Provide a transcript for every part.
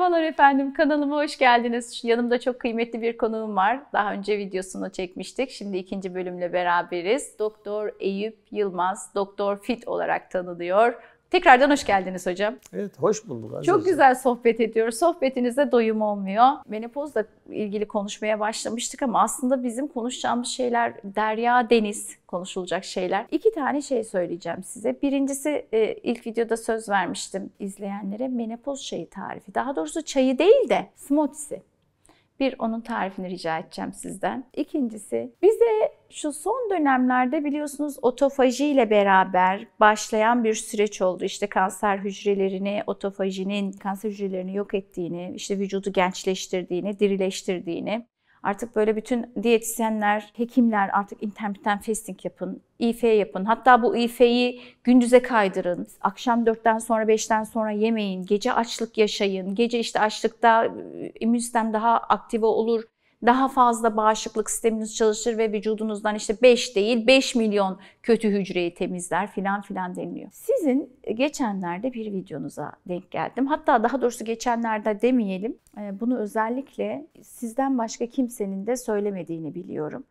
Merhabalar efendim, kanalıma hoş geldiniz. Yanımda çok kıymetli bir konuğum var. Daha önce videosunu çekmiştik. Şimdi ikinci bölümle beraberiz. Doktor Eyüp Yılmaz, Doktor Fit olarak tanınıyor. Tekrardan hoş geldiniz hocam. Evet, hoş bulduk. Aziz Çok hocam. güzel sohbet ediyoruz. sohbetinizde doyum olmuyor. Menopozla ilgili konuşmaya başlamıştık ama aslında bizim konuşacağımız şeyler derya, deniz konuşulacak şeyler. İki tane şey söyleyeceğim size. Birincisi e, ilk videoda söz vermiştim izleyenlere menopoz çayı tarifi. Daha doğrusu çayı değil de smoothie'si. Bir, onun tarifini rica edeceğim sizden. İkincisi, bize şu son dönemlerde biliyorsunuz otofaji ile beraber başlayan bir süreç oldu. İşte kanser hücrelerini, otofajinin kanser hücrelerini yok ettiğini, işte vücudu gençleştirdiğini, dirileştirdiğini Artık böyle bütün diyetisyenler, hekimler artık intermittent fasting yapın, IF yapın. Hatta bu IF'yi gündüze kaydırın. Akşam 4'ten sonra 5'ten sonra yemeyin. Gece açlık yaşayın. Gece işte açlıkta e, immün sistem daha aktive olur daha fazla bağışıklık sisteminiz çalışır ve vücudunuzdan işte 5 değil 5 milyon kötü hücreyi temizler filan filan deniliyor. Sizin geçenlerde bir videonuza denk geldim. Hatta daha doğrusu geçenlerde demeyelim. Ee, bunu özellikle sizden başka kimsenin de söylemediğini biliyorum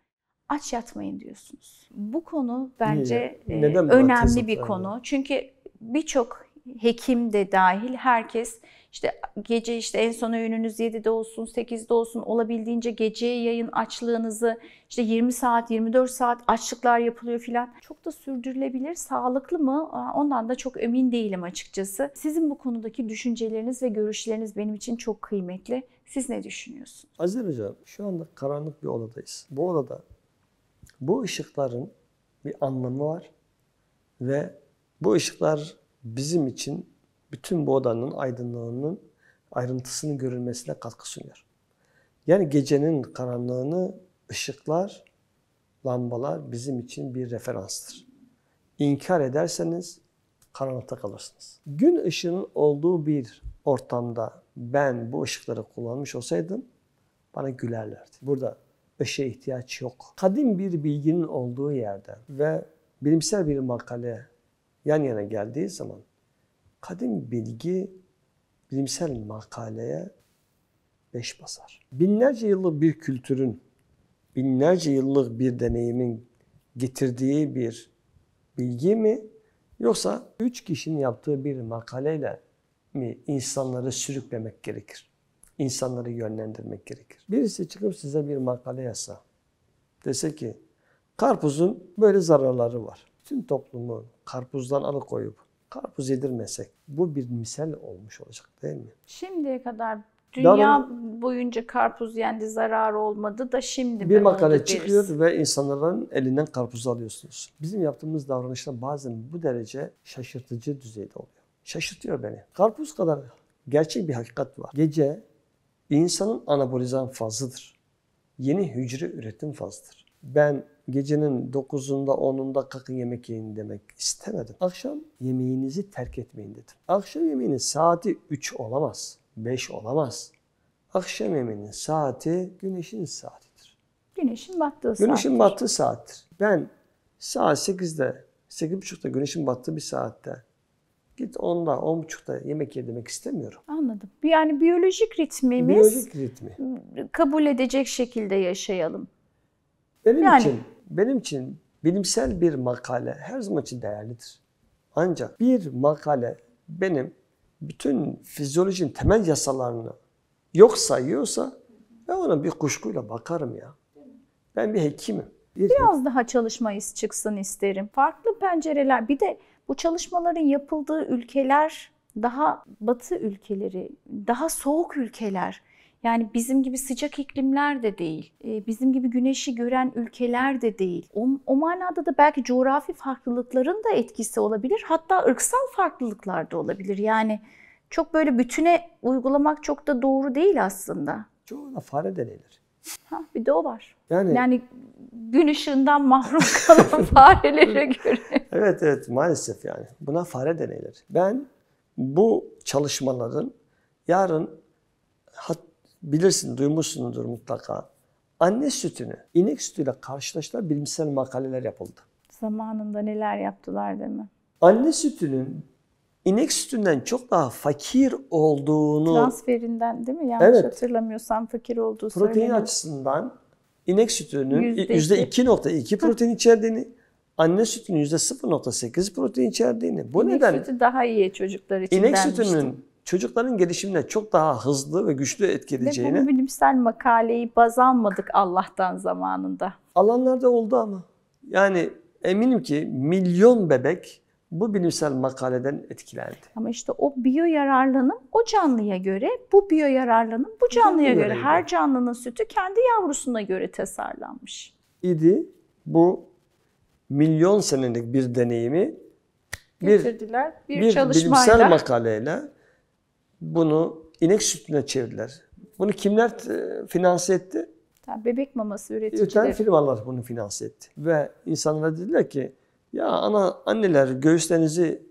aç yatmayın diyorsunuz. Bu konu bence Niye? E, Neden önemli bir konu. Çünkü birçok hekim de dahil herkes işte gece işte en son öğününüz 7'de olsun, 8'de olsun olabildiğince geceye yayın açlığınızı işte 20 saat, 24 saat açlıklar yapılıyor filan. Çok da sürdürülebilir, sağlıklı mı? Ondan da çok emin değilim açıkçası. Sizin bu konudaki düşünceleriniz ve görüşleriniz benim için çok kıymetli. Siz ne düşünüyorsunuz? Aziz Hocam şu anda karanlık bir odadayız. Bu odada bu ışıkların bir anlamı var ve bu ışıklar bizim için bütün bu odanın aydınlığının ayrıntısının görülmesine katkı sunuyor. Yani gecenin karanlığını ışıklar, lambalar bizim için bir referanstır. İnkar ederseniz karanlıkta kalırsınız. Gün ışığının olduğu bir ortamda ben bu ışıkları kullanmış olsaydım bana gülerlerdi. Burada ışığa ihtiyaç yok. Kadim bir bilginin olduğu yerde ve bilimsel bir makale yan yana geldiği zaman Kadim bilgi bilimsel makaleye beş basar. Binlerce yıllık bir kültürün, binlerce yıllık bir deneyimin getirdiği bir bilgi mi yoksa üç kişinin yaptığı bir makaleyle mi insanları sürüklemek gerekir? İnsanları yönlendirmek gerekir. Birisi çıkıp size bir makale yazsa, dese ki karpuzun böyle zararları var. Tüm toplumu karpuzdan alıkoyup karpuz yedirmesek bu bir misal olmuş olacak değil mi? Şimdiye kadar dünya Darun, boyunca karpuz yendi zarar olmadı da şimdi bir makale çıkıyor deriz. ve insanların elinden karpuz alıyorsunuz. Bizim yaptığımız davranışlar bazen bu derece şaşırtıcı düzeyde oluyor. Şaşırtıyor beni. Karpuz kadar gerçek bir hakikat var. Gece insanın anabolizan fazıdır. Yeni hücre üretim fazıdır. Ben gecenin 9'unda 10'unda kalkın yemek yiyin demek istemedim. Akşam yemeğinizi terk etmeyin dedim. Akşam yemeğinin saati 3 olamaz, 5 olamaz. Akşam yemeğinin saati güneşin saatidir. Güneşin battığı saat. Güneşin battığı saattir. Ben saat 8'de, 8.30'da güneşin battığı bir saatte Git onda, on buçukta yemek ye demek istemiyorum. Anladım. Yani biyolojik ritmimiz biyolojik ritmi. kabul edecek şekilde yaşayalım. Benim yani, için benim için bilimsel bir makale her zaman için değerlidir. Ancak bir makale benim bütün fizyolojinin temel yasalarını yok sayıyorsa ben ona bir kuşkuyla bakarım ya. Ben bir hekimim. Bir Biraz hekim. daha çalışmayız çıksın isterim. Farklı pencereler bir de bu çalışmaların yapıldığı ülkeler daha batı ülkeleri, daha soğuk ülkeler. Yani bizim gibi sıcak iklimler de değil, e, bizim gibi güneşi gören ülkeler de değil. O, o manada da belki coğrafi farklılıkların da etkisi olabilir. Hatta ırksal farklılıklar da olabilir. Yani çok böyle bütüne uygulamak çok da doğru değil aslında. Çoğuna fare denilir. Ha, bir de o var. Yani, yani gün ışığından mahrum kalan farelere göre. evet evet maalesef yani. Buna fare denilir. Ben bu çalışmaların yarın hat bilirsin, duymuşsundur mutlaka. Anne sütünü inek sütüyle karşılaştılar bilimsel makaleler yapıldı. Zamanında neler yaptılar değil mi? Anne sütünün inek sütünden çok daha fakir olduğunu... Transferinden değil mi? Yanlış evet, hatırlamıyorsam fakir olduğu protein söyleniyor. Protein açısından inek sütünün yüzde %2.2 protein içerdiğini, anne sütünün %0.8 protein içerdiğini. Bu inek neden... sütü daha iyi çocuklar için İnek denmiştim. sütünün çocukların gelişimine çok daha hızlı ve güçlü etkileyeceğini. Ve bu bilimsel makaleyi baz almadık Allah'tan zamanında. Alanlarda oldu ama. Yani eminim ki milyon bebek bu bilimsel makaleden etkilendi. Ama işte o biyo yararlanım o canlıya göre, bu biyo yararlanım bu canlıya göre. göre. Her canlının sütü kendi yavrusuna göre tasarlanmış. İdi bu milyon senelik bir deneyimi bir, getirdiler. Bir, bir bilimsel makaleyle bunu inek sütüne çevirdiler. Bunu kimler e, finanse etti? bebek maması üreticileri. Üreten firmalar bunu finanse etti. Ve insanlara dediler ki ya ana anneler göğüslerinizi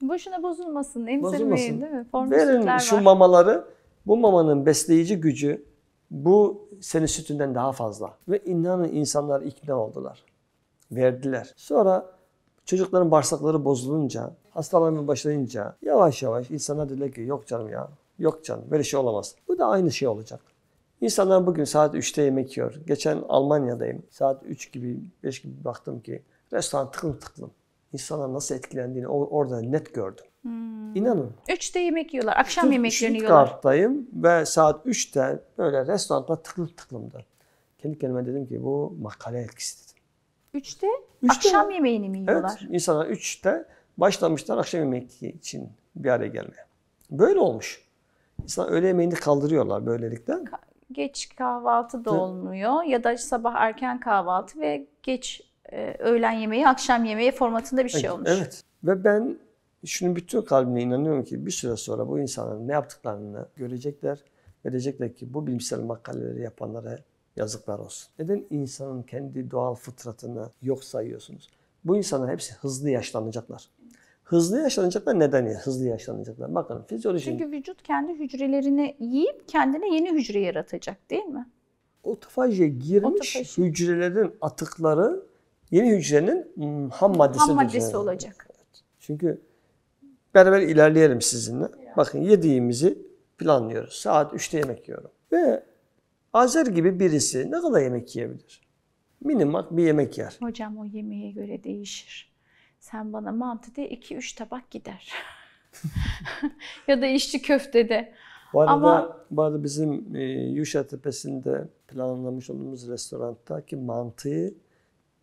boşuna bozulmasın, emzirmeyin bozulmasın. değil mi? Formülsütler Verin var. şu mamaları. Bu mamanın besleyici gücü bu senin sütünden daha fazla. Ve inanın insanlar ikna oldular. Verdiler. Sonra çocukların bağırsakları bozulunca hastalanmaya başlayınca yavaş yavaş insanlar dediler ki yok canım ya, yok canım böyle şey olamaz. Bu da aynı şey olacak. İnsanlar bugün saat 3'te yemek yiyor. Geçen Almanya'dayım. Saat 3 gibi, 5 gibi baktım ki restoran tıklım tıklım. İnsanlar nasıl etkilendiğini orada net gördüm. Hmm. İnanın. Üçte yemek yiyorlar. Akşam Tüm yemeklerini yiyorlar. Stuttgart'tayım ve saat üçte böyle restoranda tıklım tıklımdı. Kendi kendime dedim ki bu makale etkisi dedim. Üçte, üçte akşam yemeğini mi yiyorlar? Evet. İnsanlar üçte başlamışlar akşam yemeği için bir araya gelmeye. Böyle olmuş. İnsan öğle yemeğini kaldırıyorlar böylelikle. Geç kahvaltı da olmuyor ya da sabah erken kahvaltı ve geç e, öğlen yemeği, akşam yemeği formatında bir şey olmuş. Evet. Ve ben şunu bütün kalbimle inanıyorum ki bir süre sonra bu insanların ne yaptıklarını görecekler. Verecekler ki bu bilimsel makaleleri yapanlara yazıklar olsun. Neden insanın kendi doğal fıtratını yok sayıyorsunuz? Bu insanlar hepsi hızlı yaşlanacaklar. Hızlı yaşlanacaklar neden Hızlı yaşlanacaklar. Bakın fizyoloji... Çünkü vücut kendi hücrelerini yiyip kendine yeni hücre yaratacak değil mi? Otofajiye girmiş Otofaji. hücrelerin atıkları yeni hücrenin hmm, ham maddesi, ham maddesi olacak. Çünkü beraber ilerleyelim sizinle. Ya. Bakın yediğimizi planlıyoruz. Saat 3'te yemek yiyorum. Ve Azer gibi birisi ne kadar yemek yiyebilir? Minimak bir yemek yer. Hocam o yemeğe göre değişir sen bana mantı diye 2-3 tabak gider. ya da işçi köftede. Bu arada, Ama... bu arada bizim e, Yuşa Tepesi'nde planlamış olduğumuz restoranda ki mantıyı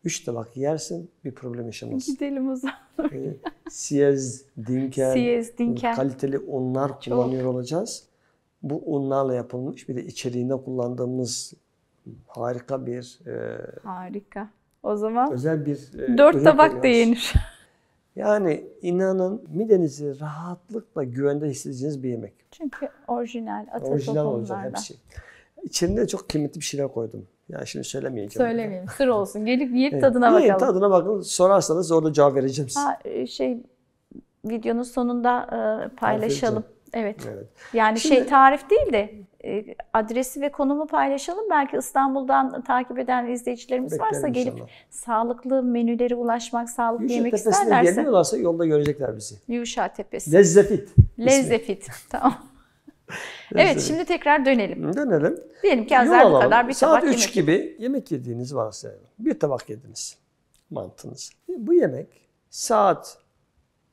3 tabak yersin bir problem yaşamaz. Gidelim o zaman. E, Siyez, dinkel, Siyez, dinkel, kaliteli unlar Çok. kullanıyor olacağız. Bu unlarla yapılmış bir de içeriğinde kullandığımız harika bir... E, harika. O zaman özel bir e, dört tabak da yenir. Yani inanın midenizi rahatlıkla güvende hissedeceğiniz bir yemek. Çünkü orijinal atatürk Orijinal olacak hepsi. İçerine çok kıymetli bir şeyler koydum. Yani şimdi söylemeyeceğim. Söylemeyeyim. Sır olsun. Gelip yiyip evet. tadına bakalım. Yiyip tadına bakın. Sorarsanız orada cevap vereceğim size. Ha, e, şey videonun sonunda e, paylaşalım. Evet. evet. Yani şey şimdi, şey tarif değil de e, adresi ve konumu paylaşalım. Belki İstanbul'dan takip eden izleyicilerimiz Beklerim varsa gelip inşallah. sağlıklı menülere ulaşmak, sağlıklı Yuşa yemek tepesine isterlerse. geliyorlarsa yolda görecekler bizi. Yuşa Tepesi. Lezzefit. Lezzefit. tamam. evet şimdi tekrar dönelim. Dönelim. Diyelim ki azar bu kadar bir Saat tabak yemek. Saat 3 gibi yemek yediğiniz varsa bir tabak yediniz mantınız. Bu yemek saat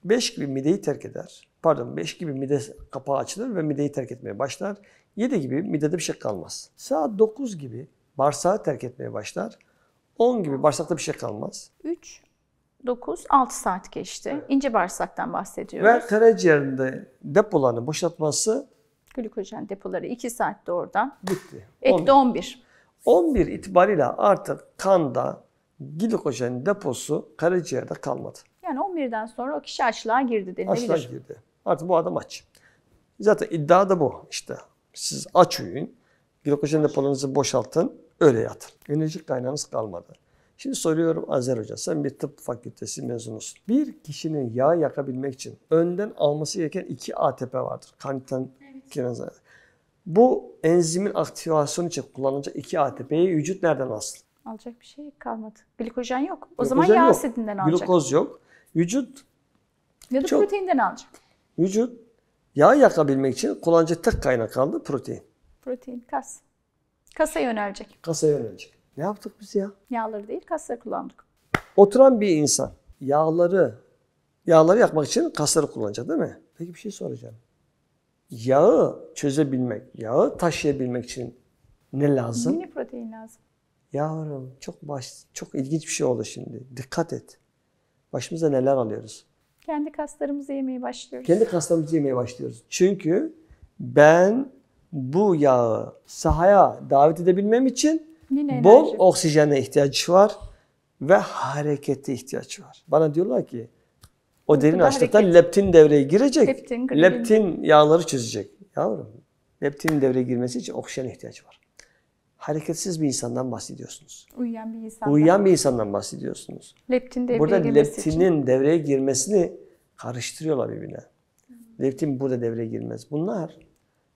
5 gibi mideyi terk eder. Pardon 5 gibi mide kapağı açılır ve mideyi terk etmeye başlar. 7 gibi midede bir şey kalmaz. Saat 9 gibi bağırsağı terk etmeye başlar. 10 gibi bağırsakta bir şey kalmaz. 3, 9, 6 saat geçti. Evet. İnce bağırsaktan bahsediyoruz. Ve karaciğerinde depolarını boşaltması glikojen depoları 2 saatte oradan. Gitti. Etti 11. 11 itibariyle artık kanda glikojen deposu karaciğerde kalmadı. Yani 11'den sonra o kişi açlığa girdi denilebilir. Açlığa girdi. Artık bu adam aç. Zaten iddia da bu işte. Siz aç uyuyun. Glikojen depolarınızı boşaltın. Öyle yatın. Enerji kaynağınız kalmadı. Şimdi soruyorum Azer Hoca sen bir tıp fakültesi mezunusun. Bir kişinin yağ yakabilmek için önden alması gereken iki ATP vardır. Kanten evet. Bu enzimin aktivasyonu için kullanılacak iki ATP'yi vücut nereden alsın? Alacak bir şey kalmadı. Glikojen yok. O Glikojen zaman yağ asidinden alacak. Glikoz yok. Vücut ya da çok, proteinden alacak. Vücut Yağ yakabilmek için kullanıcı tek kaynak kaldı protein. Protein, kas. Kasa yönelecek. Kasa yönelecek. Ne yaptık biz ya? Yağları değil kasları kullandık. Oturan bir insan yağları yağları yakmak için kasları kullanacak değil mi? Peki bir şey soracağım. Yağı çözebilmek, yağı taşıyabilmek için ne lazım? Mini protein lazım. Yavrum çok baş, çok ilginç bir şey oldu şimdi. Dikkat et. Başımıza neler alıyoruz? Kendi kaslarımızı yemeye başlıyoruz. Kendi kaslarımızı yemeye başlıyoruz. Çünkü ben bu yağı sahaya davet edebilmem için Yine bol enerji. oksijene ihtiyaç var ve harekete ihtiyaç var. Bana diyorlar ki o Burada derin açlıkta leptin devreye girecek. Leptin, leptin yağları çözecek. Yavrum leptin devreye girmesi için oksijene ihtiyaç var hareketsiz bir insandan bahsediyorsunuz. Uyuyan bir insandan. Uyuyan bir insandan bahsediyorsunuz. Leptin devreye burada leptinin için. devreye girmesini karıştırıyorlar birbirine. Leptin burada devreye girmez. Bunlar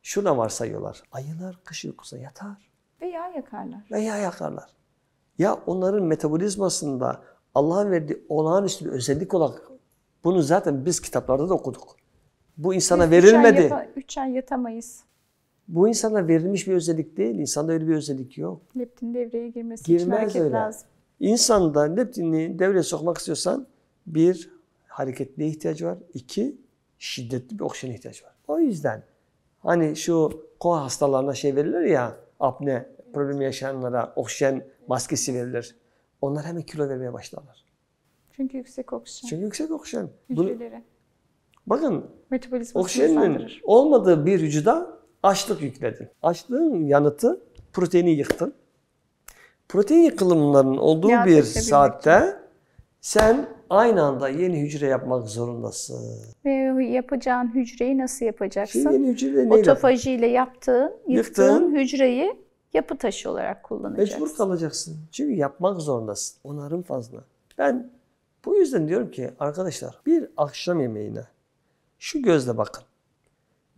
şuna varsayıyorlar. Ayılar kış uykusa yatar. Veya yakarlar. Veya yakarlar. Ya onların metabolizmasında Allah'ın verdiği olağanüstü bir özellik olarak bunu zaten biz kitaplarda da okuduk. Bu insana biz verilmedi. Üç ay, yata, üç ay yatamayız. Bu insana verilmiş bir özellik değil. İnsanda öyle bir özellik yok. Leptin devreye girmesi Girmez için hareket öyle. lazım. İnsanda leptini devreye sokmak istiyorsan bir hareketliğe ihtiyacı var. iki şiddetli bir oksijene ihtiyacı var. O yüzden hani şu koa hastalarına şey verilir ya apne problemi yaşayanlara oksijen maskesi verilir. Onlar hemen kilo vermeye başlarlar. Çünkü yüksek oksijen. Çünkü yüksek oksijen. Hücreleri. Bunu, bakın oksijenin olmadığı bir vücuda açlık yükledin. Açlığın yanıtı proteini yıktın. Protein yıkılımlarının olduğu ya, bir saatte sen aynı anda yeni hücre yapmak zorundasın. Ve yapacağın hücreyi nasıl yapacaksın? Şimdi yeni hücre neyle? Otofaji ile yaptığın, yıktığın, yıktığın hücreyi yapı taşı olarak kullanacaksın. Mecbur kalacaksın. Çünkü yapmak zorundasın. Onarım fazla. Ben bu yüzden diyorum ki arkadaşlar bir akşam yemeğine şu gözle bakın.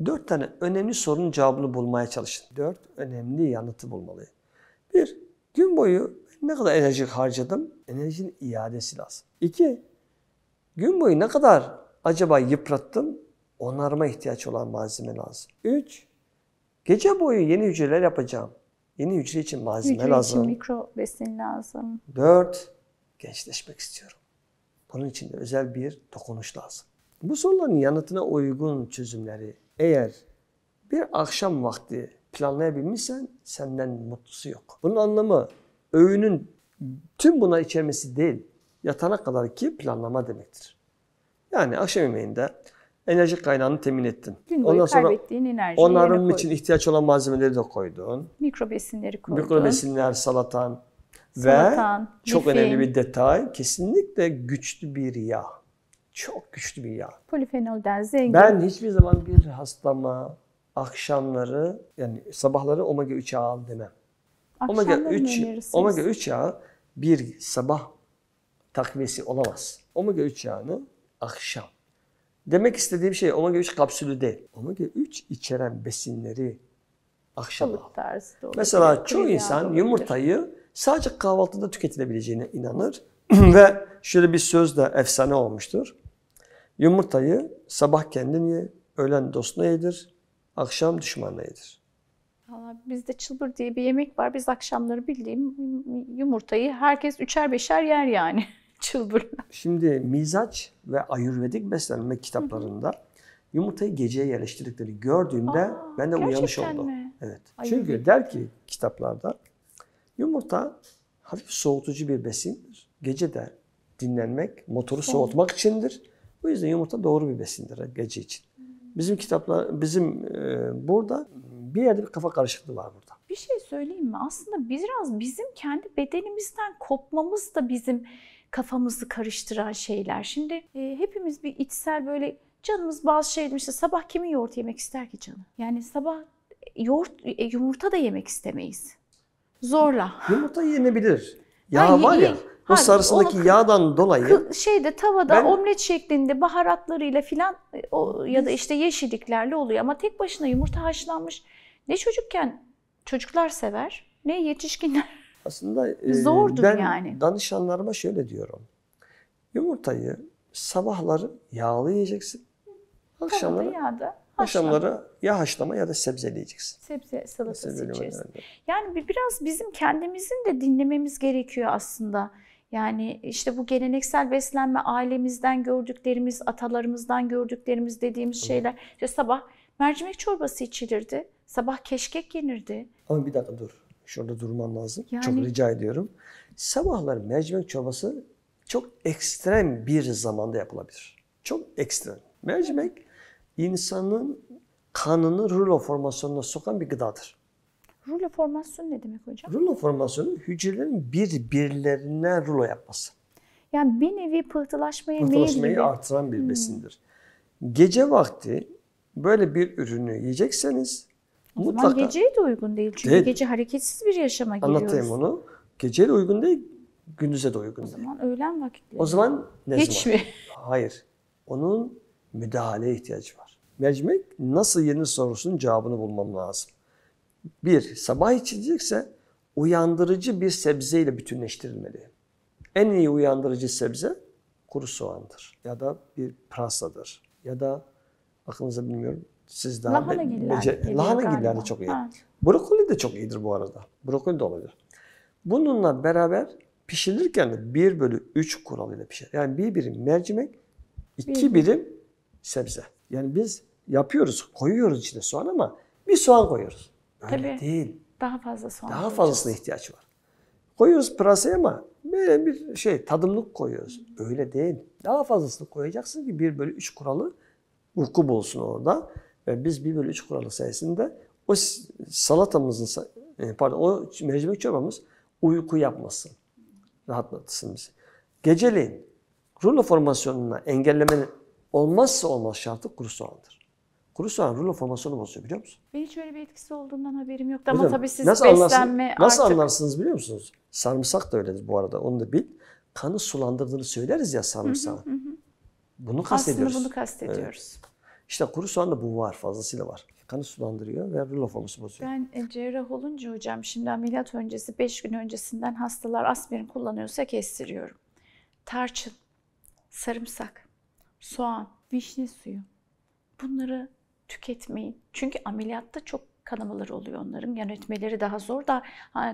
Dört tane önemli sorunun cevabını bulmaya çalışın. Dört önemli yanıtı bulmalıyım. Bir, gün boyu ne kadar enerji harcadım? Enerjinin iadesi lazım. İki, gün boyu ne kadar acaba yıprattım? Onarma ihtiyaç olan malzeme lazım. Üç, gece boyu yeni hücreler yapacağım. Yeni hücre için malzeme hücre lazım. Hücre için mikro besin lazım. Dört, gençleşmek istiyorum. Bunun için de özel bir dokunuş lazım. Bu soruların yanıtına uygun çözümleri eğer bir akşam vakti planlayabilmişsen senden mutlusu yok. Bunun anlamı öğünün tüm buna içermesi değil, yatana kadar ki planlama demektir. Yani akşam yemeğinde enerji kaynağını temin ettin. Gün boyu Ondan sonra kaybettiğin enerjiyi onarım için ihtiyaç olan malzemeleri de koydun. Mikrobesinleri koydun. Mikrobesinler, salatan, salatan ve lifi. çok önemli bir detay kesinlikle güçlü bir yağ. Çok güçlü bir yağ. Polifenolden zengin. Ben hiçbir zaman bir hastama akşamları yani sabahları omega 3 yağı al demem. Akşamları omega 3 omega 3 yağı bir sabah takviyesi olamaz. Omega 3 yağını akşam. Demek istediğim şey omega 3 kapsülü değil. Omega 3 içeren besinleri akşam al. Mesela çoğu insan yumurtayı sadece kahvaltıda tüketilebileceğine inanır ve şöyle bir söz de efsane olmuştur. Yumurtayı sabah kendin ye, öğlen dostuna yedir, akşam düşmanına yedir. Vallahi bizde çılbır diye bir yemek var. Biz akşamları bildiğim yumurtayı herkes üçer beşer yer yani çılbır. Şimdi mizaç ve ayurvedik beslenme kitaplarında yumurtayı geceye yerleştirdikleri gördüğümde Aa, ben de uyanmış oldum. Evet. Ayurvedik. Çünkü der ki kitaplarda yumurta hafif soğutucu bir besindir. Gece de dinlenmek, motoru soğutmak içindir. Bu yüzden yumurta doğru bir besindir gece için. Bizim kitaplar, bizim e, burada bir yerde bir kafa karışıklığı var burada. Bir şey söyleyeyim mi? Aslında biraz bizim kendi bedenimizden kopmamız da bizim kafamızı karıştıran şeyler. Şimdi e, hepimiz bir içsel böyle canımız bazı şey işte sabah kimin yoğurt yemek ister ki canı? Yani sabah yoğurt e, yumurta da yemek istemeyiz. Zorla. Yumurta yenebilir. Ya ha, var ya o Hayır, sarısındaki onu, yağdan dolayı şeyde tavada ben, omlet şeklinde baharatlarıyla filan e, ya da işte yeşilliklerle oluyor ama tek başına yumurta haşlanmış ne çocukken çocuklar sever ne yetişkinler. Aslında e, zordur ben yani. danışanlarıma şöyle diyorum. Yumurtayı sabahları yağlı yiyeceksin. Akşamları yağda. Akşamları ya haşlama ya da sebzeleyeceksin. Sebze salatası içerisinde. yani biraz bizim kendimizin de dinlememiz gerekiyor aslında. Yani işte bu geleneksel beslenme ailemizden gördüklerimiz, atalarımızdan gördüklerimiz dediğimiz şeyler. İşte sabah mercimek çorbası içilirdi. Sabah keşkek yenirdi. Ama bir dakika dur. Şurada durman lazım. Yani... Çok rica ediyorum. Sabahlar mercimek çorbası çok ekstrem bir zamanda yapılabilir. Çok ekstrem. Mercimek insanın kanını rulo formasyonuna sokan bir gıdadır. Rulo formasyonu ne demek hocam? Rulo formasyonu hücrelerin birbirlerine rulo yapması. Yani bir nevi pıhtılaşmaya Pıhtılaşmayı gibi. artıran bir hmm. besindir. Gece vakti böyle bir ürünü yiyecekseniz o mutlaka... zaman geceye de uygun değil. Çünkü değil. gece hareketsiz bir yaşama giriyoruz. Anlatayım onu. Geceye de uygun değil, gündüze de uygun değil. O zaman öğlen vakitleri. O zaman ne Hiç zaman? mi? Hayır. Onun müdahaleye ihtiyacı var. Mercimek nasıl yenir sorusunun cevabını bulmam lazım. Bir, sabah içilecekse uyandırıcı bir sebzeyle bütünleştirilmeli. En iyi uyandırıcı sebze kuru soğandır ya da bir pırasadır ya da aklınıza bilmiyorum siz daha lahana giller. de çok iyi. Ha. Brokoli de çok iyidir bu arada. Brokoli de olabilir. Bununla beraber pişirirken de 1 bölü 3 kuralıyla pişer. Yani bir birim mercimek, iki bir. birim sebze. Yani biz yapıyoruz, koyuyoruz içine soğan ama bir soğan koyuyoruz. Öyle hani Tabii. değil. Daha fazlası Daha fazlasına ihtiyaç var. Koyuyoruz pırasaya ama böyle bir şey tadımlık koyuyoruz. Öyle değil. Daha fazlasını koyacaksın ki 1 bölü 3 kuralı vuku bulsun orada. Ve biz 1 bölü 3 kuralı sayesinde o salatamızın, e, pardon o mercimek çorbamız uyku yapmasın. Rahatlatsın bizi. Geceleyin rulo formasyonuna engellemenin olmazsa olmaz şartı kuru soğandır. Kuru soğan rulo formasyonu bozuyor biliyor musun? Ben hiç öyle bir etkisi olduğundan haberim yok. ama tabii siz nasıl beslenme anlarsın, Nasıl anlarsınız biliyor musunuz? Sarımsak da öyledir bu arada onu da bil. Kanı sulandırdığını söyleriz ya sarımsağı. Hı hı hı. Bunu kastediyoruz. Aslında bunu kastediyoruz. Evet. İşte kuru soğanda bu var, fazlasıyla var. Kanı sulandırıyor ve rulo forması bozuyor. Ben e, cerrah olunca hocam şimdi ameliyat öncesi 5 gün öncesinden hastalar aspirin kullanıyorsa kestiriyorum. Tarçın, sarımsak, soğan, vişne suyu bunları tüketmeyin. Çünkü ameliyatta çok kanamalar oluyor onların. Yönetmeleri daha zor da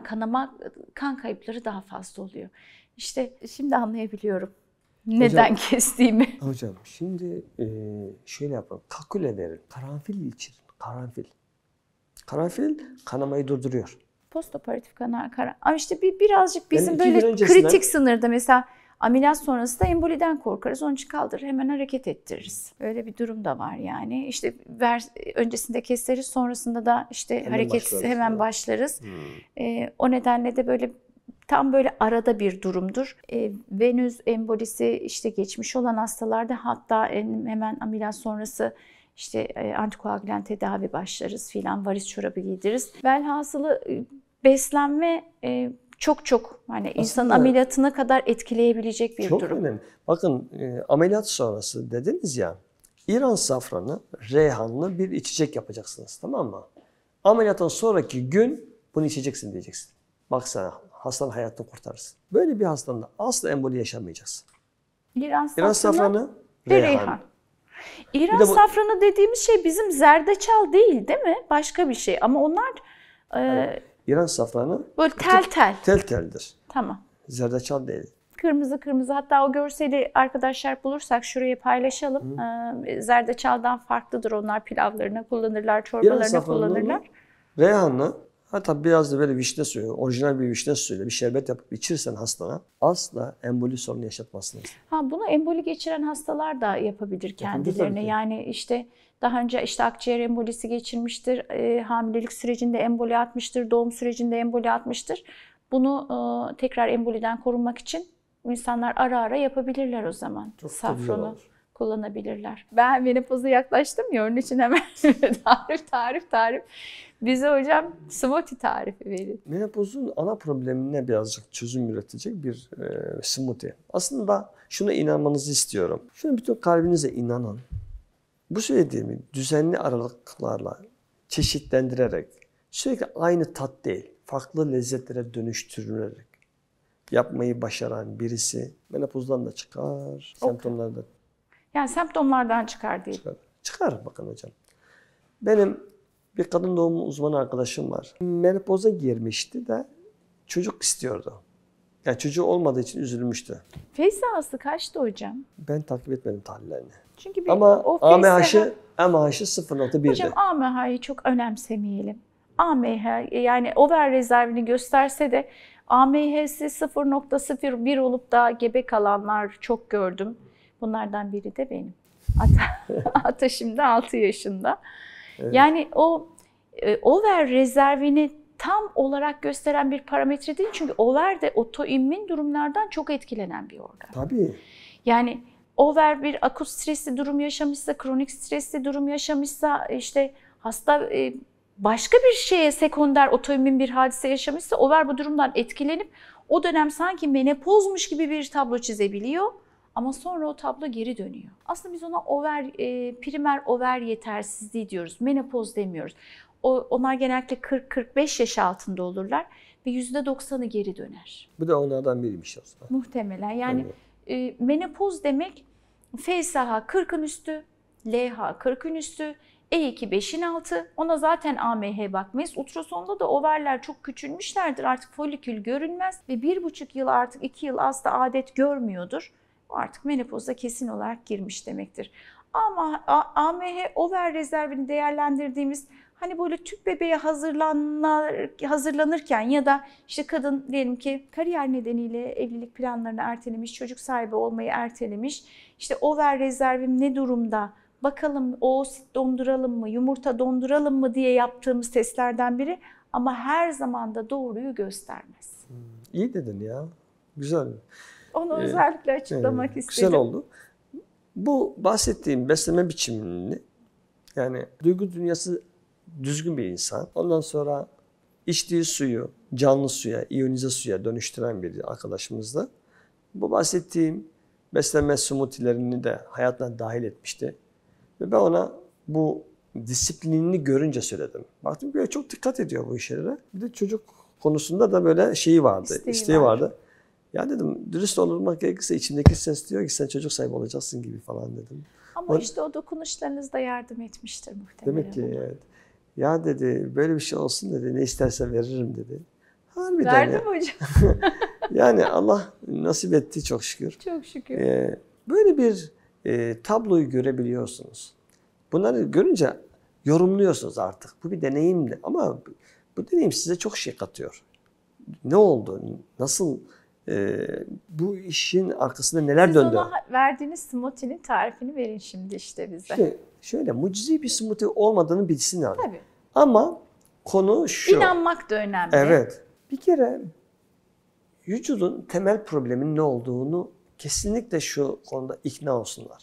kanama, kan kayıpları daha fazla oluyor. İşte şimdi anlayabiliyorum neden hocam, kestiğimi. Hocam şimdi e, şöyle yapalım. Kakule verin. Karanfil için. Karanfil. Karanfil kanamayı durduruyor. Postoperatif kanar karan. Ama işte bir, birazcık bizim yani böyle kritik sınırda mesela Ameliyat sonrası da emboliden korkarız. Onun için kaldırır hemen hareket ettiririz. Öyle bir durum da var yani. İşte ver, öncesinde keseriz sonrasında da işte hemen hareket başlarız hemen ya. başlarız. Hmm. E, o nedenle de böyle tam böyle arada bir durumdur. E, venöz embolisi işte geçmiş olan hastalarda hatta hemen ameliyat sonrası işte e, antikoagülan tedavi başlarız filan varis çorabı giydiririz. Velhasılı e, beslenme e, çok çok hani Aslında insanın ameliyatına kadar etkileyebilecek bir çok durum. Çok önemli. Bakın e, ameliyat sonrası dediniz ya İran safranı, reyhanlı bir içecek yapacaksınız tamam mı? Ameliyattan sonraki gün bunu içeceksin diyeceksin. Baksana hastanın hayatını kurtarırsın. Böyle bir hastanın asla emboli yaşamayacaksın. İran safranı, İran safranı reyhan. reyhan. İran bu, safranı dediğimiz şey bizim zerdeçal değil değil mi? Başka bir şey ama onlar... E, yani, İran safranı bu tel tel. Tel teldir. Tamam. Zerdeçal değil. Kırmızı kırmızı hatta o görseli arkadaşlar bulursak şuraya paylaşalım. Ee, zerdeçaldan farklıdır onlar pilavlarına kullanırlar, çorbalarına İran kullanırlar. Reyhanlı Ha tabi biraz da böyle vişne suyu, orijinal bir vişne suyuyla bir şerbet yapıp içirsen hastana asla emboli sorunu yaşatmazsın. Ha bunu emboli geçiren hastalar da yapabilir kendilerine. yani işte daha önce işte akciğer embolisi geçirmiştir, e, hamilelik sürecinde emboli atmıştır, doğum sürecinde emboli atmıştır. Bunu e, tekrar emboliden korunmak için insanlar ara ara yapabilirler o zaman. Çok Safronu kullanabilirler. Ben menopoza yaklaştım ya onun için hemen tarif tarif tarif. Bize hocam smoothie tarifi verin. Menopozun ana problemine birazcık çözüm üretecek bir e, smoothie. Aslında şuna inanmanızı istiyorum. Şunu bütün kalbinize inanın. Bu söylediğimi düzenli aralıklarla çeşitlendirerek sürekli aynı tat değil, farklı lezzetlere dönüştürülerek yapmayı başaran birisi menopozdan da çıkar, okay. semptomlardan. Yani semptomlardan çıkar değil. Çıkar. Çıkar bakın hocam. Benim bir kadın doğum uzmanı arkadaşım var. Menopoza girmişti de çocuk istiyordu. Yani çocuğu olmadığı için üzülmüştü. Feyza Aslı kaçtı hocam? Ben takip etmedim tahlillerini. Çünkü bir Ama o AMH'ı AMH'ı 0.1'di. Hocam AMH'yi çok önemsemeyelim. AMH yani over rezervini gösterse de AMH'si 0.01 olup da gebe kalanlar çok gördüm. Bunlardan biri de benim. Ata, Ata şimdi 6 yaşında. Yani o e, over rezervini tam olarak gösteren bir parametre değil. Çünkü over de otoimmün durumlardan çok etkilenen bir organ. Tabii. Yani over bir akut stresli durum yaşamışsa, kronik stresli durum yaşamışsa, işte hasta e, başka bir şeye sekonder otoimmün bir hadise yaşamışsa over bu durumdan etkilenip o dönem sanki menopozmuş gibi bir tablo çizebiliyor. Ama sonra o tablo geri dönüyor. Aslında biz ona over, e, primer over yetersizliği diyoruz. Menopoz demiyoruz. O, onlar genellikle 40-45 yaş altında olurlar ve %90'ı geri döner. Bu da onlardan biriymiş aslında. Muhtemelen. Yani e, menopoz demek FSH 40'ın üstü, LH 40'ın üstü, E2 5'in altı. Ona zaten AMH bakmayız. Ultrasonda da overler çok küçülmüşlerdir. Artık folikül görünmez ve 1,5 yıl artık 2 yıl az da adet görmüyordur artık menopoza kesin olarak girmiş demektir. Ama AMH over rezervini değerlendirdiğimiz hani böyle tüp bebeğe hazırlanır, hazırlanırken ya da işte kadın diyelim ki kariyer nedeniyle evlilik planlarını ertelemiş, çocuk sahibi olmayı ertelemiş. İşte over rezervim ne durumda? Bakalım oosit donduralım mı, yumurta donduralım mı diye yaptığımız testlerden biri ama her zaman da doğruyu göstermez. İyi dedin ya. Güzel. Onu ee, özellikle açıklamak e, istedim. Güzel oldu. Bu bahsettiğim besleme biçimini yani duygu dünyası düzgün bir insan. Ondan sonra içtiği suyu canlı suya, iyonize suya dönüştüren bir arkadaşımız da bu bahsettiğim beslenme smoothie'lerini de hayatına dahil etmişti. Ve ben ona bu disiplinini görünce söyledim. Baktım böyle çok dikkat ediyor bu işlere. Bir de çocuk konusunda da böyle şeyi vardı, isteği, isteği vardı. vardı. Ya dedim dürüst olmak gerekirse içimdeki ses diyor ki sen çocuk sahibi olacaksın gibi falan dedim. Ama o, işte o dokunuşlarınız da yardım etmiştir muhtemelen. Demek ki evet. Ya dedi böyle bir şey olsun dedi ne istersen veririm dedi. Harbiden Verdim ya. hocam. yani Allah nasip etti çok şükür. Çok şükür. Ee, böyle bir e, tabloyu görebiliyorsunuz. Bunları görünce yorumluyorsunuz artık. Bu bir deneyimdi ama bu deneyim size çok şey katıyor. Ne oldu? Nasıl e, bu işin arkasında neler Siz döndü? Siz verdiğiniz smoothie'nin tarifini verin şimdi işte bize. İşte şöyle mucizi bir smoothie olmadığını bilsin abi. Tabii. Ama konu şu. İnanmak da önemli. Evet. Bir kere vücudun temel probleminin ne olduğunu kesinlikle şu konuda ikna olsunlar.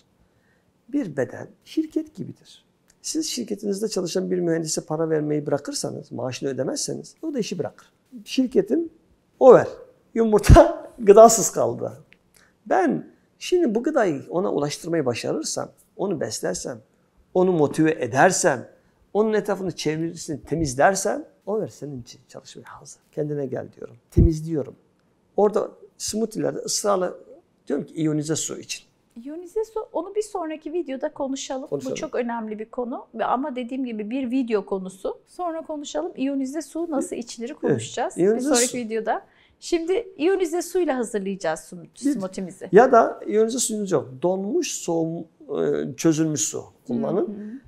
Bir beden şirket gibidir. Siz şirketinizde çalışan bir mühendise para vermeyi bırakırsanız, maaşını ödemezseniz o da işi bırakır. Şirketin o ver yumurta gıdasız kaldı. Ben şimdi bu gıdayı ona ulaştırmayı başarırsam, onu beslersem, onu motive edersem, onun etrafını çevresini temizlersem o ver senin için çalışmaya hazır. Kendine gel diyorum. Temizliyorum. Orada smoothie'lerde ısrarla diyorum ki iyonize su için. İyonize su onu bir sonraki videoda konuşalım. konuşalım. Bu çok önemli bir konu ama dediğim gibi bir video konusu. Sonra konuşalım. İyonize su nasıl içilir konuşacağız. Evet, bir sonraki su. videoda. Şimdi iyonize suyla hazırlayacağız smoothie'mizi. Ya da iyonize suyunuz yok. Donmuş, soğum, e, çözülmüş su kullanın. Hı hı.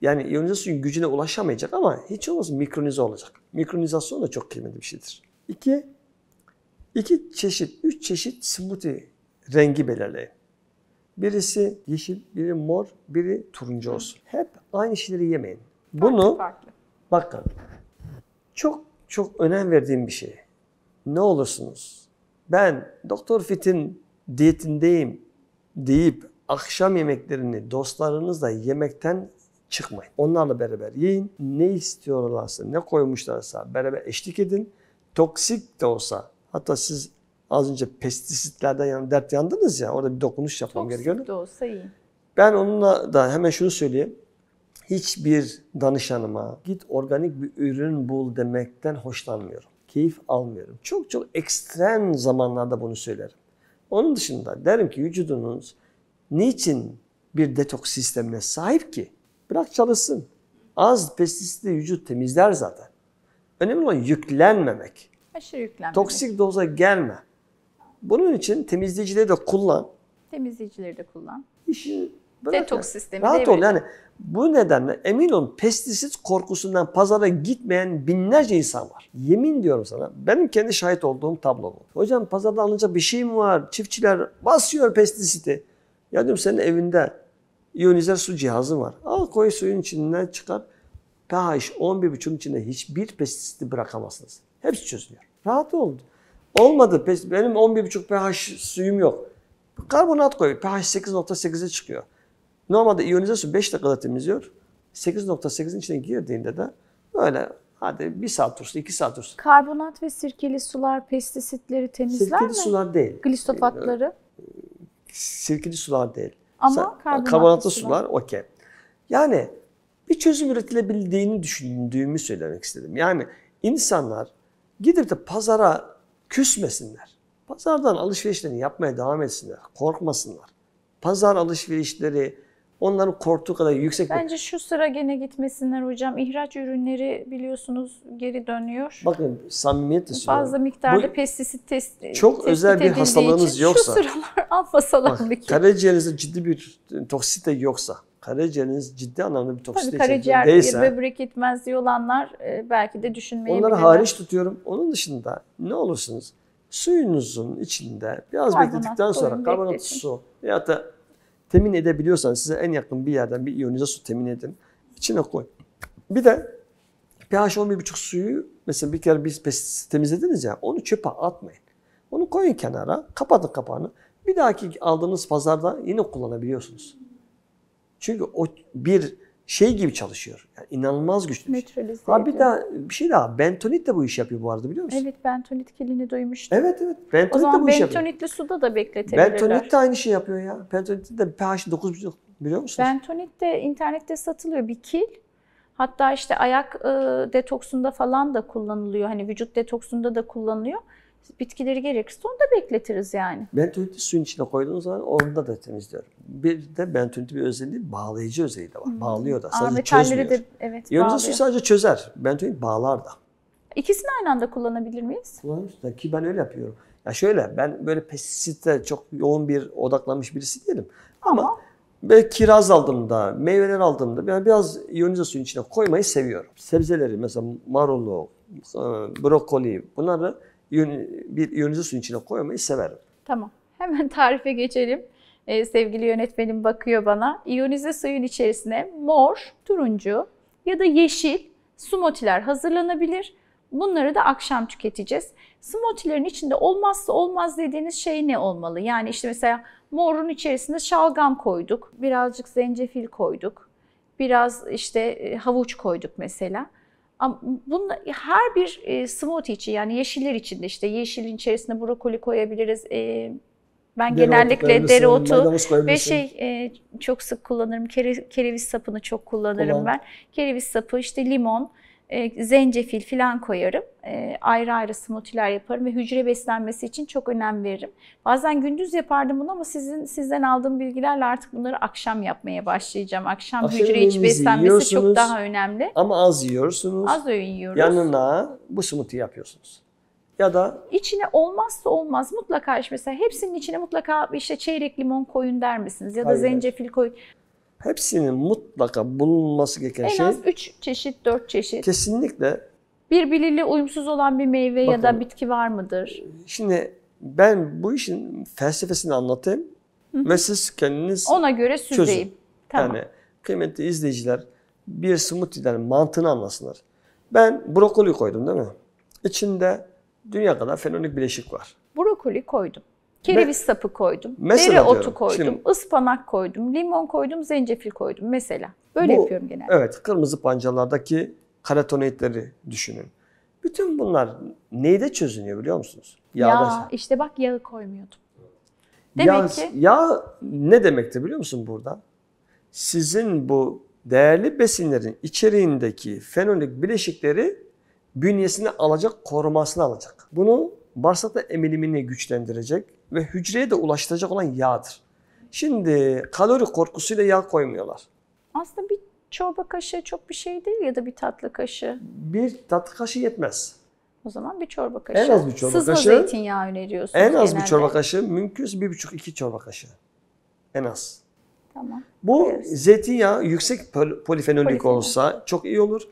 Yani iyonize suyun gücüne ulaşamayacak ama hiç olmazsa mikronize olacak. Mikronizasyon da çok kıymetli bir şeydir. İki, iki çeşit, üç çeşit smoothie rengi belirleyin. Birisi yeşil, biri mor, biri turuncu olsun. Hep aynı şeyleri yemeyin. Bunu farklı. bakın çok çok önem verdiğim bir şey ne olursunuz ben Doktor Fit'in diyetindeyim deyip akşam yemeklerini dostlarınızla yemekten çıkmayın. Onlarla beraber yiyin. Ne istiyorlarsa, ne koymuşlarsa beraber eşlik edin. Toksik de olsa, hatta siz az önce pestisitlerden yani dert yandınız ya, orada bir dokunuş yapmam gerekiyor. Toksik de olsa iyi. Ben onunla da hemen şunu söyleyeyim. Hiçbir danışanıma git organik bir ürün bul demekten hoşlanmıyorum keyif almıyorum. Çok çok ekstrem zamanlarda bunu söylerim. Onun dışında derim ki vücudunuz niçin bir detoks sistemine sahip ki? Bırak çalışsın. Az pestisitli vücut temizler zaten. Önemli olan yüklenmemek. Aşırı yüklenmemek. Toksik doza gelme. Bunun için temizleyicileri de kullan. Temizleyicileri de kullan. İşin Bırak Detoks yani. sistemi. Rahat ol yani. Bu nedenle emin olun pestisit korkusundan pazara gitmeyen binlerce insan var. Yemin diyorum sana. Benim kendi şahit olduğum tablo bu. Hocam pazarda alınca bir şey mi var? Çiftçiler basıyor pestisiti. Ya diyorum senin evinde iyonizer su cihazı var. Al koy suyun içinden çıkar. pH 11.5'un içinde hiçbir pestisiti bırakamazsınız. Hepsi çözülüyor. Rahat oldu. Olmadı. Benim 11.5 pH suyum yok. Karbonat koy. pH 8.8'e çıkıyor. Normalde iyonize su 5 dakikada temizliyor. 8.8'in içine girdiğinde de böyle hadi 1 saat dursun, 2 saat dursun. Karbonat ve sirkeli sular pestisitleri temizler sirkeli mi? Sirkeli sular değil. Glisofatları? Ee, sirkeli sular değil. Ama Sen, karbonatlı, karbonatlı sular, sular okey. Yani bir çözüm üretilebildiğini düşündüğümü söylemek istedim. Yani insanlar gidip de pazara küsmesinler. Pazardan alışverişlerini yapmaya devam etsinler. Korkmasınlar. Pazar alışverişleri, Onların korktuğu kadar yüksek Bence şu sıra gene gitmesinler hocam. İhraç ürünleri biliyorsunuz geri dönüyor. Bakın samimiyetle söylüyorum. Fazla miktarda Bu, pestisit test, e, Çok özel bir hastalığınız için, yoksa. Şu sıralar alfasalandaki. Karaciğerinizde ciddi bir toksite yoksa. Karaciğeriniz ciddi anlamda bir toksite Tabii karaciğer değilse, böbrek yetmezliği olanlar e, belki de düşünmeyebilirler. Onları hariç tutuyorum. Onun dışında ne olursunuz suyunuzun içinde biraz karbonat bekledikten sonra karbonatlı su veyahut da Temin edebiliyorsan size en yakın bir yerden bir iyonize su temin edin. İçine koy. Bir de pH 11,5 suyu mesela bir kere biz temizlediniz ya onu çöpe atmayın. Onu koyun kenara, kapatın kapağını. Bir dahaki aldığınız pazarda yine kullanabiliyorsunuz. Çünkü o bir şey gibi çalışıyor. Yani inanılmaz güçlü. Şey. Nötralize ha bir daha bir şey daha. Bentonit de bu iş yapıyor bu arada biliyor musun? Evet, bentonit kilini duymuştum. Evet evet. Bentonit de bu iş yapıyor. O zaman bentonitli suda da bekletebilirler. Bentonit de aynı şey yapıyor ya. Bentonit de pH 9,5 biliyor musunuz? Bentonit de internette satılıyor bir kil. Hatta işte ayak e, detoksunda falan da kullanılıyor. Hani vücut detoksunda da kullanılıyor bitkileri gerekirse onu da bekletiriz yani. Bentoniti suyun içine koyduğunuz zaman orada da temizliyor. Bir de bentoniti bir özelliği bağlayıcı özelliği de var. Hmm. Bağlıyor da sadece Aa, çözmüyor. De, evet, Yonize su sadece çözer. Bentonit bağlar da. İkisini aynı anda kullanabilir miyiz? Kullanırız da ki ben öyle yapıyorum. Ya şöyle ben böyle pestisitte çok yoğun bir odaklanmış birisi değilim. Ama, Ama ve kiraz aldığımda, meyveler aldığımda yani biraz iyonize suyun içine koymayı seviyorum. Sebzeleri mesela marulu, e, brokoli bunları yön, bir iyonize suyun içine koymayı severim. Tamam. Hemen tarife geçelim. Ee, sevgili yönetmenim bakıyor bana. İyonize suyun içerisine mor, turuncu ya da yeşil smoothiler hazırlanabilir. Bunları da akşam tüketeceğiz. Smoothie'lerin içinde olmazsa olmaz dediğiniz şey ne olmalı? Yani işte mesela morun içerisinde şalgam koyduk, birazcık zencefil koyduk, biraz işte e, havuç koyduk mesela. Bunda her bir e, smoothie için yani yeşiller içinde işte yeşilin içerisine brokoli koyabiliriz. E, ben dereotu genellikle dereotu ve şey e, çok sık kullanırım. kereviz sapını çok kullanırım Kullan. ben. Kereviz sapı işte limon e, zencefil filan koyarım. E, ayrı ayrı smoothie'ler yaparım ve hücre beslenmesi için çok önem veririm. Bazen gündüz yapardım bunu ama sizin sizden aldığım bilgilerle artık bunları akşam yapmaya başlayacağım. Akşam, akşam hücre iç beslenmesi çok daha önemli. Ama az yiyorsunuz. Az öğün yiyoruz. Yanına bu smoothie yapıyorsunuz ya da içine olmazsa olmaz mutlaka işte mesela hepsinin içine mutlaka işte çeyrek limon koyun der misiniz ya da Hayır. zencefil koyun. Hepsinin mutlaka bulunması gereken en şey... En az 3 çeşit, 4 çeşit. Kesinlikle. Birbiriyle uyumsuz olan bir meyve Bakın, ya da bitki var mıdır? Şimdi ben bu işin felsefesini anlatayım ve siz kendiniz Ona göre süzeyim. Tamam. Yani kıymetli izleyiciler bir smoothie'den mantığını anlasınlar. Ben brokoli koydum değil mi? İçinde dünya kadar fenolik bileşik var. Brokoli koydum. Kereviz ben, sapı koydum, mesela dere diyorum, otu koydum, şimdi, ıspanak koydum, limon koydum, zencefil koydum mesela. Böyle bu, yapıyorum genelde. Evet, kırmızı pancarlardaki karotenoidleri düşünün. Bütün bunlar neyde çözünüyor biliyor musunuz? Yağda. Ya işte bak yağı koymuyordum. Demek yağ, ki... Yağ ne demekti biliyor musun burada? Sizin bu değerli besinlerin içeriğindeki fenolik bileşikleri bünyesine alacak, korumasını alacak. Bunu bağırsakta emilimini güçlendirecek ve hücreye de ulaştıracak olan yağdır. Şimdi kalori korkusuyla yağ koymuyorlar. Aslında bir çorba kaşığı çok bir şey değil ya da bir tatlı kaşığı. Bir tatlı kaşığı yetmez. O zaman bir çorba kaşığı. En az bir çorba Sızma kaşığı. Sızma zeytinyağı öneriyorsunuz En az genelde. bir çorba kaşığı. Mümkünse bir buçuk iki çorba kaşığı. En az. Tamam. Bu Biliyoruz. zeytinyağı yüksek polifenolik Polifenol. olsa çok iyi olur.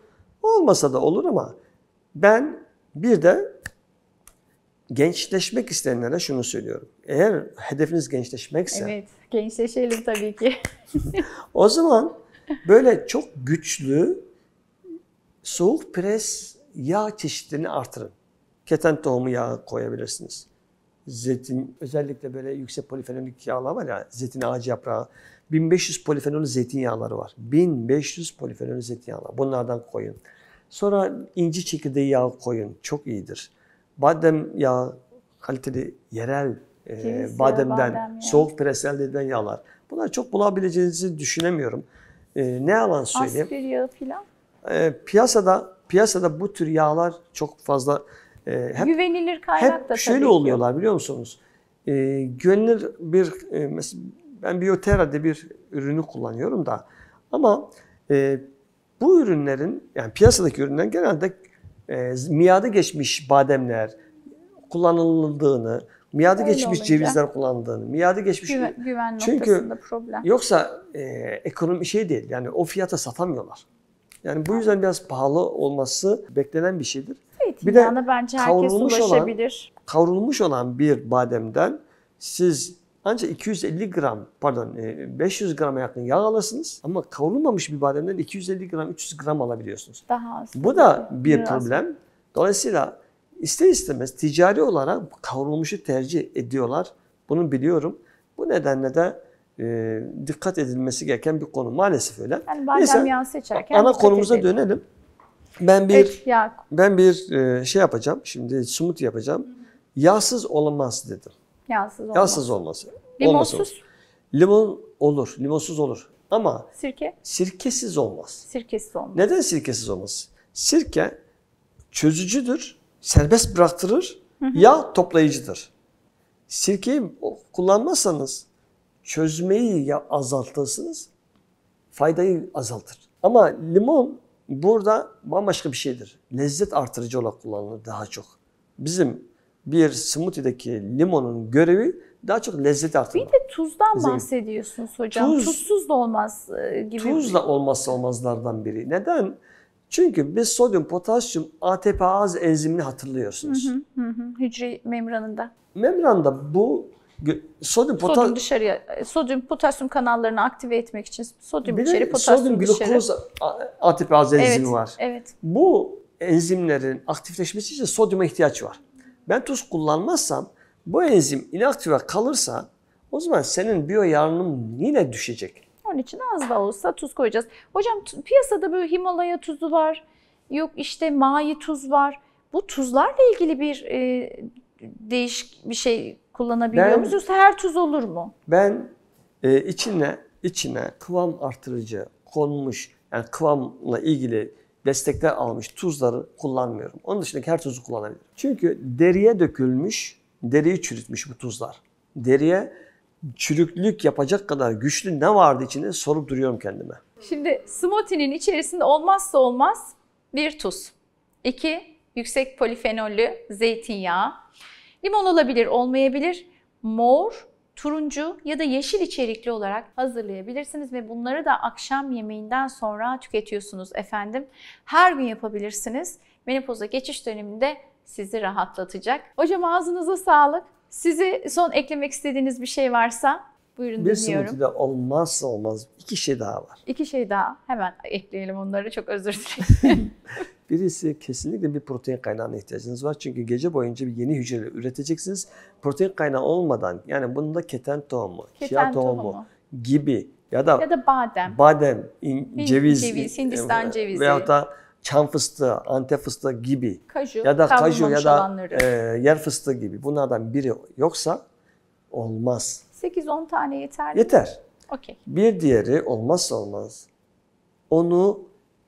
Olmasa da olur ama ben bir de gençleşmek isteyenlere şunu söylüyorum. Eğer hedefiniz gençleşmekse... Evet, gençleşelim tabii ki. o zaman böyle çok güçlü soğuk pres yağ çeşitlerini artırın. Keten tohumu yağı koyabilirsiniz. Zeytin, özellikle böyle yüksek polifenolik yağlar var ya, zeytin ağacı yaprağı. 1500 polifenol zeytinyağları var. 1500 polifenol zeytinyağları. Bunlardan koyun. Sonra inci çekirdeği yağ koyun. Çok iyidir badem yağı kaliteli yerel e, Ceviz bademden, ya, soğuk pres elde yağlar. bunlar çok bulabileceğinizi düşünemiyorum. E, ne yalan söyleyeyim. Aspir yağı filan? E, piyasada piyasada bu tür yağlar çok fazla e, hep, güvenilir kaynak hep da şöyle tabii oluyorlar ki. biliyor musunuz? E, güvenilir bir e, mesela ben Bioterra'da bir ürünü kullanıyorum da ama e, bu ürünlerin yani piyasadaki ürünler genelde e, miadı geçmiş bademler kullanıldığını, miadı Öyle geçmiş olunca. cevizler kullanıldığını, miadı geçmiş Güven, güven çünkü problem. yoksa e, ekonomi şey değil yani o fiyata satamıyorlar. Yani bu yüzden biraz pahalı olması beklenen bir şeydir. Evet, bir de bence herkes kavrulmuş ulaşabilir. Olan, kavrulmuş olan bir bademden siz ancak 250 gram pardon 500 e, grama yakın yağ alırsınız ama kavrulmamış bir bademden 250 gram 300 gram alabiliyorsunuz. Daha az. Bu da bir biraz. problem. Dolayısıyla ister istemez ticari olarak kavrulmuşu tercih ediyorlar. Bunu biliyorum. Bu nedenle de e, dikkat edilmesi gereken bir konu maalesef öyle. Yani badem yağı seçerken ana konumuza edelim. dönelim. Ben bir ben bir e, şey yapacağım. Şimdi sumut yapacağım. Yağsız olamaz dedim. Yağsız olmaz. Yağsız olmaz. Limonsuz? Olmaz. Limon olur, limonsuz olur. Ama sirke? Sirkesiz olmaz. Sirkesiz olmaz. Neden sirkesiz olmaz? Sirke çözücüdür, serbest bıraktırır, ya toplayıcıdır. Sirkeyi kullanmazsanız çözmeyi ya azaltırsınız, faydayı azaltır. Ama limon burada bambaşka bir şeydir. Lezzet artırıcı olarak kullanılır daha çok. Bizim bir smoothie'deki limonun görevi daha çok lezzeti artırmak. Bir de tuzdan Zeyn. bahsediyorsunuz hocam. Tuz, Tuzsuz da olmaz e, gibi. Tuz da olmazsa olmazlardan biri. Neden? Çünkü biz sodyum, potasyum, ATP az enzimini hatırlıyorsunuz. Hı hı hı. Hücre membranında. Membranda bu sodyum, pota sodyum dışarıya, e, sodyum, potasyum kanallarını aktive etmek için sodyum bir içeri, potasyum sodyum, dışarı. glukoz ATPaz enzimi evet, var. Evet. Bu enzimlerin aktifleşmesi için sodyuma ihtiyaç var. Ben tuz kullanmazsam bu enzim inaktife kalırsa o zaman senin biyo yarınım yine düşecek. Onun için az da olsa tuz koyacağız. Hocam piyasada böyle Himalaya tuzu var, yok işte mayi tuz var. Bu tuzlarla ilgili bir e, değişik bir şey kullanabiliyor ben, muyuz? Yoksa her tuz olur mu? Ben e, içine içine kıvam artırıcı konmuş yani kıvamla ilgili destekler almış tuzları kullanmıyorum. Onun dışındaki her tuzu kullanabilirim. Çünkü deriye dökülmüş, deriyi çürütmüş bu tuzlar. Deriye çürüklük yapacak kadar güçlü ne vardı içinde sorup duruyorum kendime. Şimdi smoothie'nin içerisinde olmazsa olmaz bir tuz. iki yüksek polifenollü zeytinyağı. Limon olabilir, olmayabilir. Mor turuncu ya da yeşil içerikli olarak hazırlayabilirsiniz ve bunları da akşam yemeğinden sonra tüketiyorsunuz efendim. Her gün yapabilirsiniz. Menopoza geçiş döneminde sizi rahatlatacak. Hocam ağzınıza sağlık. Sizi son eklemek istediğiniz bir şey varsa Buyurun bir dinliyorum. smoothie'de olmazsa olmaz iki şey daha var. İki şey daha. Hemen ekleyelim onları. Çok özür dilerim. Birisi kesinlikle bir protein kaynağına ihtiyacınız var. Çünkü gece boyunca bir yeni hücre üreteceksiniz. Protein kaynağı olmadan yani bunda keten tohumu, keten chia tohumu, tohumu gibi ya da, ya da badem, badem in, ceviz, ceviz, e, Hindistan cevizi veya da çam fıstığı, antep fıstığı gibi kaju, ya da kaju ya da e, yer fıstığı gibi bunlardan biri yoksa olmaz. 8-10 tane yeterli Yeter. Okay. Bir diğeri olmazsa olmaz. Onu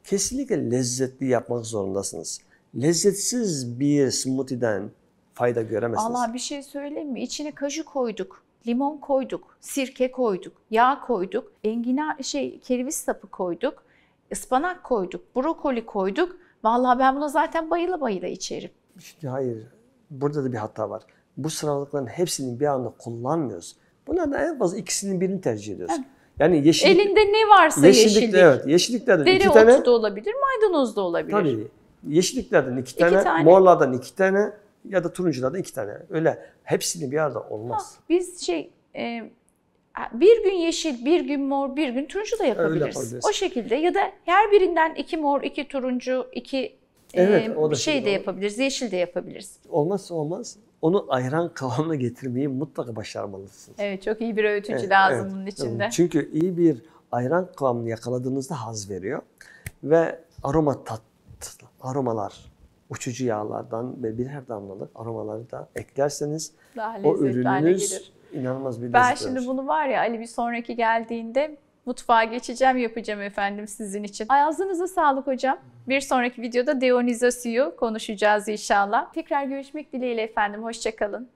kesinlikle lezzetli yapmak zorundasınız. Lezzetsiz bir smoothie'den fayda göremezsiniz. Allah bir şey söyleyeyim mi? İçine kaju koyduk, limon koyduk, sirke koyduk, yağ koyduk, enginar şey kereviz sapı koyduk, ıspanak koyduk, brokoli koyduk. Vallahi ben bunu zaten bayıla bayıla içerim. Şimdi hayır. Burada da bir hata var. Bu sıralıkların hepsini bir anda kullanmıyoruz. Bunlardan en fazla ikisinin birini tercih ediyorsun. Evet. Yani yeşillik, Elinde ne varsa yeşillik. Evet, yeşilliklerden Dere iki tane. Dere da olabilir, maydanoz da olabilir. Tabii. Yeşilliklerden iki tane, iki tane. morlardan iki tane ya da turunculardan iki tane. Öyle hepsini bir arada olmaz. Ha, ah, biz şey e, bir gün yeşil, bir gün mor, bir gün turuncu da yapabiliriz. O şekilde ya da her birinden iki mor, iki turuncu, iki e, evet, e, o da şey de şey- yapabiliriz, yeşil de yapabiliriz. Olmazsa olmaz onu ayran kıvamına getirmeyi mutlaka başarmalısınız. Evet çok iyi bir öğütücü evet, lazım evet. bunun içinde. Çünkü iyi bir ayran kıvamını yakaladığınızda haz veriyor. Ve aroma tat, aromalar, uçucu yağlardan ve birer damlalık aromaları da eklerseniz Daha o ürününüz inanılmaz bir Ben şimdi bunu var ya Ali bir sonraki geldiğinde mutfağa geçeceğim yapacağım efendim sizin için. Ağzınıza sağlık hocam. Bir sonraki videoda Dionysosius'u konuşacağız inşallah. Tekrar görüşmek dileğiyle efendim. Hoşçakalın.